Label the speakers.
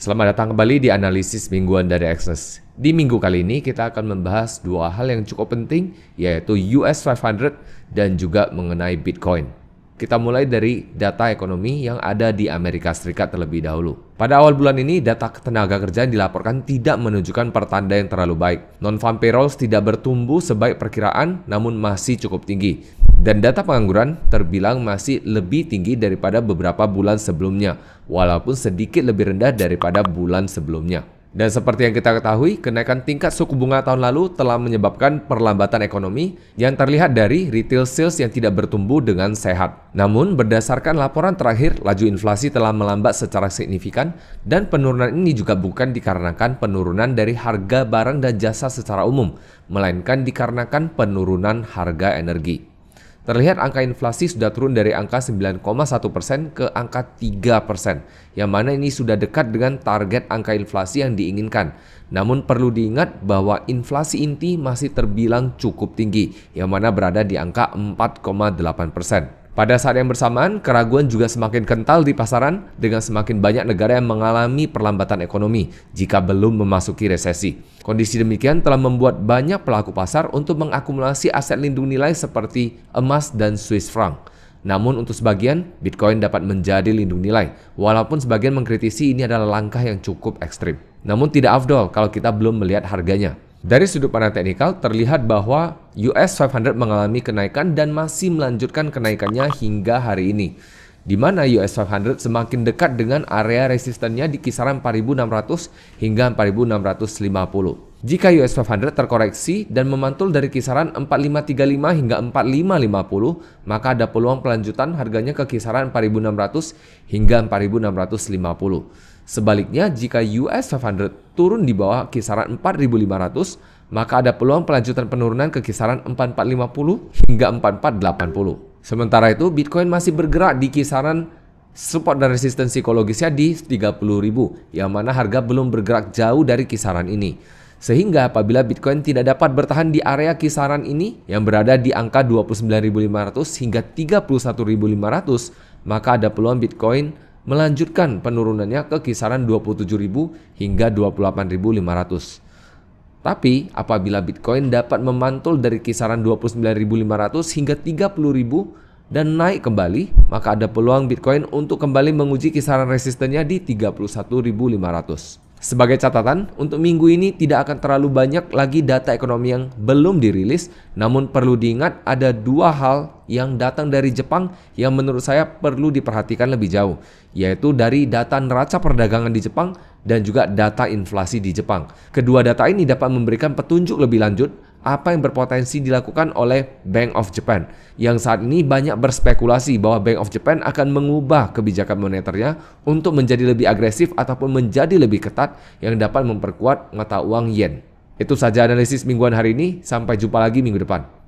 Speaker 1: Selamat datang kembali di analisis mingguan dari Access. Di minggu kali ini kita akan membahas dua hal yang cukup penting yaitu US 500 dan juga mengenai Bitcoin. Kita mulai dari data ekonomi yang ada di Amerika Serikat terlebih dahulu. Pada awal bulan ini, data ketenaga kerjaan dilaporkan tidak menunjukkan pertanda yang terlalu baik. Non-farm payrolls tidak bertumbuh sebaik perkiraan, namun masih cukup tinggi dan data pengangguran terbilang masih lebih tinggi daripada beberapa bulan sebelumnya, walaupun sedikit lebih rendah daripada bulan sebelumnya. Dan seperti yang kita ketahui, kenaikan tingkat suku bunga tahun lalu telah menyebabkan perlambatan ekonomi yang terlihat dari retail sales yang tidak bertumbuh dengan sehat. Namun, berdasarkan laporan terakhir, laju inflasi telah melambat secara signifikan dan penurunan ini juga bukan dikarenakan penurunan dari harga barang dan jasa secara umum, melainkan dikarenakan penurunan harga energi. Terlihat angka inflasi sudah turun dari angka 9,1% ke angka 3%, yang mana ini sudah dekat dengan target angka inflasi yang diinginkan. Namun perlu diingat bahwa inflasi inti masih terbilang cukup tinggi, yang mana berada di angka 4,8%. Pada saat yang bersamaan, keraguan juga semakin kental di pasaran dengan semakin banyak negara yang mengalami perlambatan ekonomi jika belum memasuki resesi. Kondisi demikian telah membuat banyak pelaku pasar untuk mengakumulasi aset lindung nilai seperti emas dan Swiss franc. Namun untuk sebagian, Bitcoin dapat menjadi lindung nilai, walaupun sebagian mengkritisi ini adalah langkah yang cukup ekstrim. Namun tidak afdol kalau kita belum melihat harganya. Dari sudut pandang teknikal, terlihat bahwa US 500 mengalami kenaikan dan masih melanjutkan kenaikannya hingga hari ini di mana US 500 semakin dekat dengan area resistennya di kisaran 4600 hingga 4650. Jika US 500 terkoreksi dan memantul dari kisaran 4535 hingga 4550, maka ada peluang pelanjutan harganya ke kisaran 4600 hingga 4650. Sebaliknya, jika US 500 turun di bawah kisaran 4.500, maka ada peluang pelanjutan penurunan ke kisaran 4450 hingga 4480. Sementara itu, Bitcoin masih bergerak di kisaran support dan resisten psikologisnya di 30.000, yang mana harga belum bergerak jauh dari kisaran ini. Sehingga apabila Bitcoin tidak dapat bertahan di area kisaran ini yang berada di angka 29.500 hingga 31.500, maka ada peluang Bitcoin melanjutkan penurunannya ke kisaran 27.000 hingga 28.500. Tapi apabila Bitcoin dapat memantul dari kisaran 29.500 hingga 30.000 dan naik kembali, maka ada peluang Bitcoin untuk kembali menguji kisaran resistennya di 31.500. Sebagai catatan, untuk minggu ini tidak akan terlalu banyak lagi data ekonomi yang belum dirilis, namun perlu diingat ada dua hal yang datang dari Jepang yang menurut saya perlu diperhatikan lebih jauh, yaitu dari data neraca perdagangan di Jepang dan juga data inflasi di Jepang. Kedua data ini dapat memberikan petunjuk lebih lanjut apa yang berpotensi dilakukan oleh Bank of Japan yang saat ini banyak berspekulasi bahwa Bank of Japan akan mengubah kebijakan moneternya untuk menjadi lebih agresif ataupun menjadi lebih ketat yang dapat memperkuat mata uang yen. Itu saja analisis mingguan hari ini, sampai jumpa lagi minggu depan.